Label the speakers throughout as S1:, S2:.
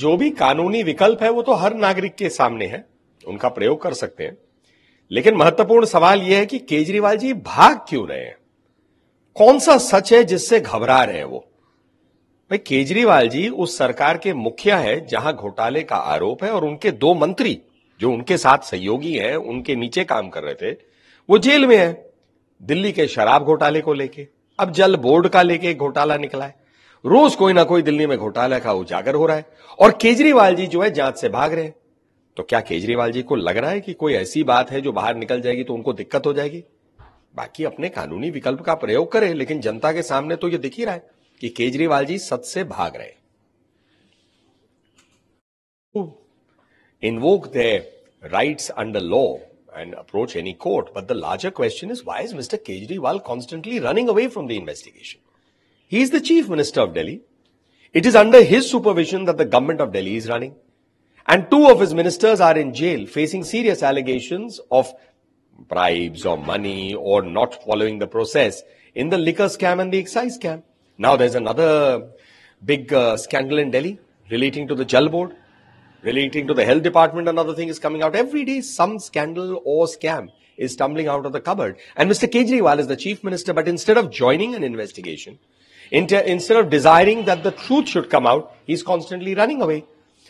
S1: जो भी कानूनी विकल्प है वो तो हर नागरिक के सामने है उनका प्रयोग कर सकते हैं लेकिन महत्वपूर्ण सवाल यह है कि केजरीवाल जी भाग क्यों रहे हैं कौन सा सच है जिससे घबरा रहे हैं वो भाई केजरीवाल जी उस सरकार के मुखिया है जहां घोटाले का आरोप है और उनके दो मंत्री जो उनके साथ सहयोगी हैं उनके नीचे काम कर रहे थे वो जेल में है दिल्ली के शराब घोटाले को लेके अब जल बोर्ड का लेके घोटाला निकला है रोज कोई ना कोई दिल्ली में घोटाला का उजागर हो रहा है और केजरीवाल जी जो है जांच से भाग रहे हैं तो क्या केजरीवाल जी को लग रहा है कि कोई ऐसी बात है जो बाहर निकल जाएगी तो उनको दिक्कत हो जाएगी बाकी अपने कानूनी विकल्प का प्रयोग करें लेकिन जनता के सामने तो ये दिख ही रहा है कि केजरीवाल जी सच से भाग रहे invoke the right under law and approach any court but the larger question is why's Mr Kejriwal constantly running away from the investigation He is the Chief Minister of Delhi. It is under his supervision that the government of Delhi is running. And two of his ministers are in jail facing serious allegations of bribes or money or not following the process in the liquor scam and the excise scam. Now there's another big uh, scandal in Delhi relating to the Jal Board, relating to the health department. Another thing is coming out every day. Some scandal or scam is tumbling out of the cupboard. And Mr. Kejriwal is the chief minister, but instead of joining an investigation, instead of desiring that the truth should come out, he's constantly running away.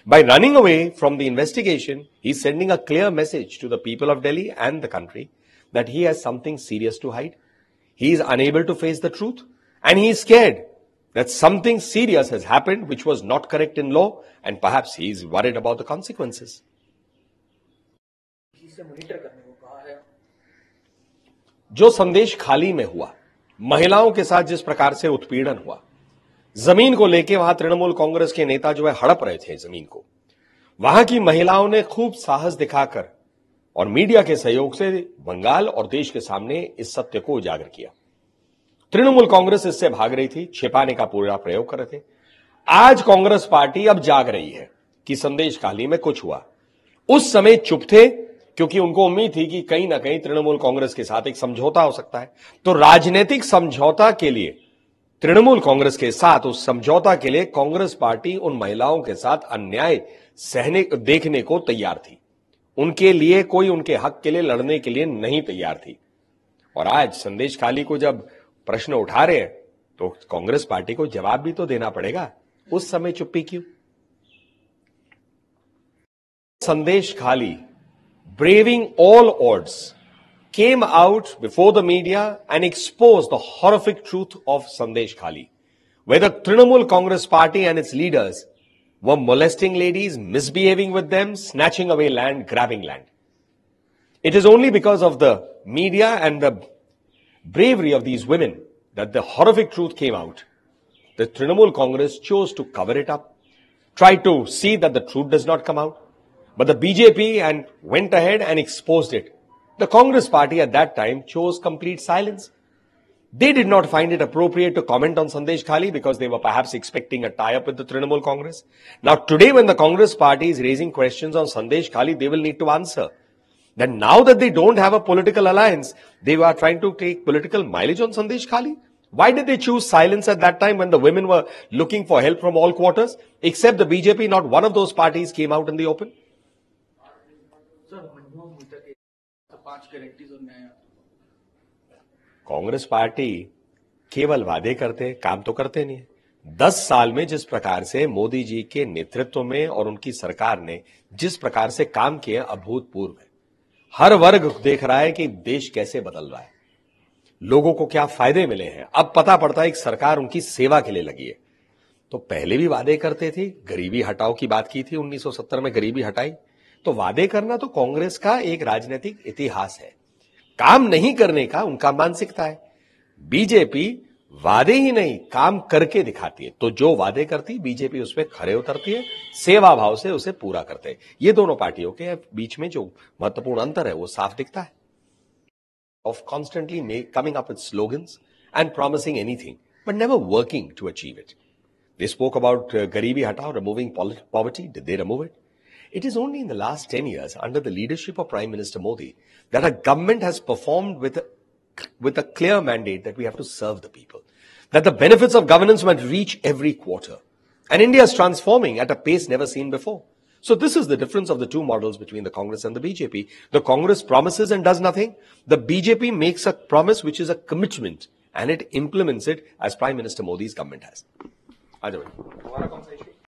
S1: By running away from the investigation, he's sending a clear message to the people of Delhi and the country that he has something serious to hide. He is unable to face the truth and he is scared that something serious has happened which was not correct in law and perhaps he is worried about the consequences. जो संदेश खाली में हुआ महिलाओं के साथ जिस प्रकार से उत्पीड़न हुआ जमीन को लेके वहां तृणमूल कांग्रेस के नेता जो है हड़प रहे थे जमीन को वहां की महिलाओं ने खूब साहस दिखाकर और मीडिया के सहयोग से बंगाल और देश के सामने इस सत्य को उजागर किया तृणमूल कांग्रेस इससे भाग रही थी छिपाने का पूरा प्रयोग कर रहे थे आज कांग्रेस पार्टी अब जाग रही है कि संदेश काली में कुछ हुआ उस समय चुप थे क्योंकि उनको उम्मीद थी कि कहीं ना कहीं तृणमूल कांग्रेस के साथ एक समझौता हो सकता है तो राजनीतिक समझौता के लिए तृणमूल कांग्रेस के साथ उस समझौता के लिए कांग्रेस पार्टी उन महिलाओं के साथ अन्याय सहने देखने को तैयार थी उनके लिए कोई उनके हक के लिए लड़ने के लिए नहीं तैयार थी और आज संदेश खाली को जब प्रश्न उठा रहे हैं तो कांग्रेस पार्टी को जवाब भी तो देना पड़ेगा उस समय चुप्पी क्यों संदेश खाली braving all odds, came out before the media and exposed the horrific truth of Sandesh Khali, where the Trinamool Congress party and its leaders were molesting ladies, misbehaving with them, snatching away land, grabbing land. It is only because of the media and the bravery of these women that the horrific truth came out. The Trinamool Congress chose to cover it up, tried to see that the truth does not come out, but the BJP and went ahead and exposed it. The Congress party at that time chose complete silence. They did not find it appropriate to comment on Sandesh Khali because they were perhaps expecting a tie-up with the Trinamool Congress. Now today when the Congress party is raising questions on Sandesh Khali, they will need to answer. Then now that they don't have a political alliance, they are trying to take political mileage on Sandesh Khali. Why did they choose silence at that time when the women were looking for help from all quarters? Except the BJP, not one of those parties came out in the open. पांच guarantees और न्याय Congress party केवल वादे करते काम तो करते नहीं है दस साल में जिस प्रकार से मोदी जी के नेतृत्व में और उनकी सरकार ने जिस प्रकार से काम किए अभूतपूर्व है हर वर्ग देख रहा है कि देश कैसे बदल रहा है लोगों को क्या फायदे मिले हैं अब पता पड़ता है एक सरकार उनकी सेवा के लिए लगी है तो पहले भी वादे करते थे गरीबी हटाओ की बात की थी 1970 में गरीबी हटाई तो वादे करना तो कांग्रेस का एक राजनीतिक इतिहास है काम नहीं करने का उनका मानसिकता है बीजेपी वादे ही नहीं काम करके दिखाती है तो जो वादे करती बीजेपी उस पर खड़े उतरती है सेवा भाव से उसे पूरा करते हैं ये दोनों पार्टियों के बीच में जो महत्वपूर्ण अंतर है वो साफ दिखता है of constantly coming up with slogans and promising anything but never working to achieve it they spoke about Garibi Hatao removing poverty did they remove it It is only in the last 10 years, under the leadership of Prime Minister Modi, that a government has performed with a, with a clear mandate that we have to serve the people, that the benefits of governance must reach every quarter. And India is transforming at a pace never seen before. So this is the difference of the two models between the Congress and the BJP. The Congress promises and does nothing. The BJP makes a promise which is a commitment and it implements it as Prime Minister Modi's government has. Either way.